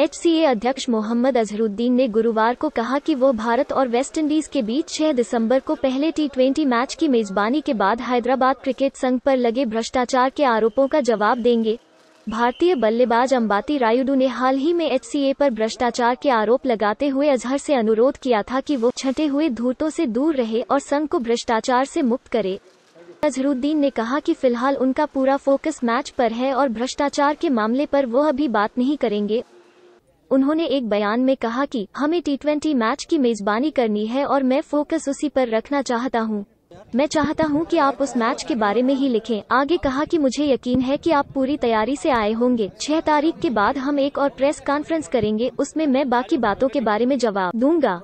H अध्यक्ष मोहम्मद अजहरुद्दीन ने गुरुवार को कहा कि वो भारत और वेस्टइंडीज के बीच 6 दिसंबर को पहले टी मैच की मेजबानी के बाद हैदराबाद क्रिकेट संघ पर लगे भ्रष्टाचार के आरोपों का जवाब देंगे भारतीय बल्लेबाज अंबाती रायुडू ने हाल ही में एच पर भ्रष्टाचार के आरोप लगाते हुए अजहर से अनुरोध किया था कि वो छठे हुए धूर्तों से दूर रहे और संघ को भ्रष्टाचार से मुक्त करे अजहरुद्दीन ने कहा कि फिलहाल उनका पूरा फोकस मैच पर है और भ्रष्टाचार के मामले पर वो अभी बात नहीं करेंगे उन्होंने एक बयान में कहा कि हमें टी मैच की मेजबानी करनी है और मैं फोकस उसी पर रखना चाहता हूँ मैं चाहता हूं कि आप उस मैच के बारे में ही लिखें। आगे कहा कि मुझे यकीन है कि आप पूरी तैयारी से आए होंगे छह तारीख के बाद हम एक और प्रेस कॉन्फ्रेंस करेंगे उसमें मैं बाकी बातों के बारे में जवाब दूंगा